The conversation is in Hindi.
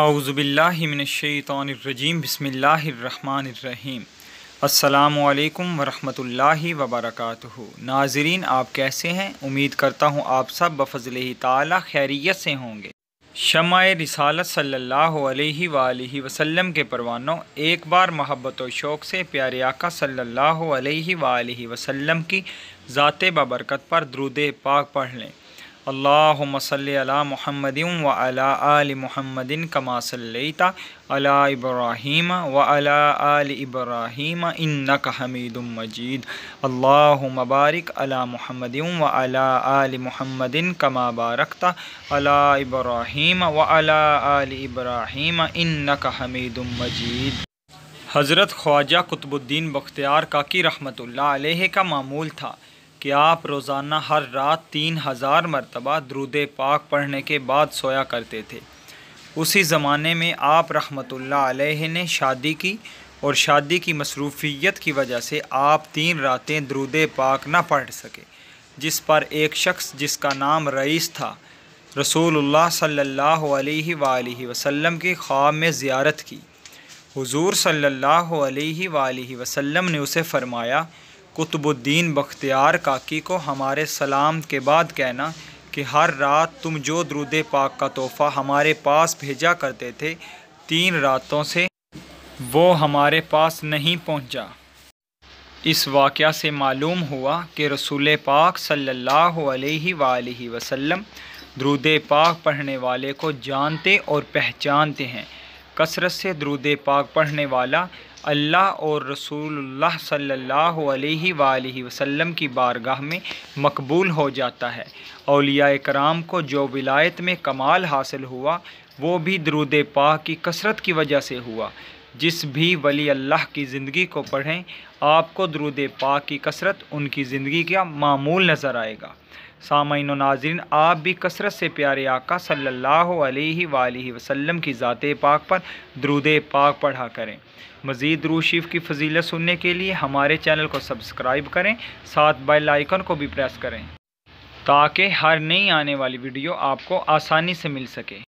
आउज़बिल्लिमिनशैतरजीम बसमीम अल्लाम वरहमतुल्लाहि वबरक़ नाजरीन आप कैसे हैं उम्मीद करता हूँ आप सब बफजल ताली खैरियत से होंगे शमाए रिसालत सल्लल्लाहु सल्ला के परवानों एक बार महब्बत शौक़ से प्यारे आका सल्ला वसल्लम की ज़ात बबरकत पर द्रुद पाक पढ़ लें अल्लाह मसल अला मुहम्मदिन व अला आल महमदिन कमा सल्लैता अला इब्राहीम व अला आल इब्राहीम इन्नक हमीदुम मजीद अल्लाहुम्मा मबारक अला मुहम्मदिन व अला आल महमदिन कमा बारकता अला इब्राहीम व अला आल इब्राहीम इन्नक हमीदुम मजीद हज़रत ख्वाजा कुतुबुद्दीन बख्तियार काकी रहमतुल्लाह अलैह का मामूल था कि आप रोज़ाना हर रात तीन हज़ार मरतबा द्रुद पाक पढ़ने के बाद सोया करते थे उसी ज़माने में आप रहमतुल्लाह अलैह ने शादी की और शादी की मसरूफियत की वजह से आप तीन रातें द्रुद पाक ना पढ़ सके जिस पर एक शख्स जिसका नाम रईस था रसूलुल्लाह सल्लल्लाहु अलैहि सल्ला वसल्लम की ख्वाब में ज़्यारत की हुजूर सल्लल्लाहु अलैहि सल्ला वसल्लम ने उसे फ़रमाया कुतुबुद्दीन बख्तियार काकी को हमारे सलाम के बाद कहना कि हर रात तुम जो द्रुद पाक का तोहफ़ा हमारे पास भेजा करते थे तीन रातों से वो हमारे पास नहीं पहुंचा। इस वाक़ से मालूम हुआ कि रसूल पाक सल्लल्लाहु अलैहि सल्ला वसल्लम द्रुद पाक पढ़ने वाले को जानते और पहचानते हैं कसरत से द्रुद पाक पढ़ने वाला अल्लाह और रसूलुल्लाह सल्लल्लाहु अलैहि वसल्लम की बारगाह में मकबूल हो जाता है अलिया कराम को जो विलायत में कमाल हासिल हुआ वो भी द्रुद पाक की कसरत की वजह से हुआ जिस भी वली अल्लाह की ज़िंदगी को पढ़ें आपको दरुद पाक की कसरत उनकी ज़िंदगी का मामूल नज़र आएगा सामिन नाजरन आप भी कसरत से प्यारे आका सल्लल्लाहु अलैहि वसल्लम की ज़ात पाक पर दरुद पाक पढ़ा करें मज़ीद रूशीफ़ की फजीलत सुनने के लिए हमारे चैनल को सब्सक्राइब करें साथ बेल आइकन को भी प्रेस करें ताकि हर नई आने वाली वीडियो आपको आसानी से मिल सके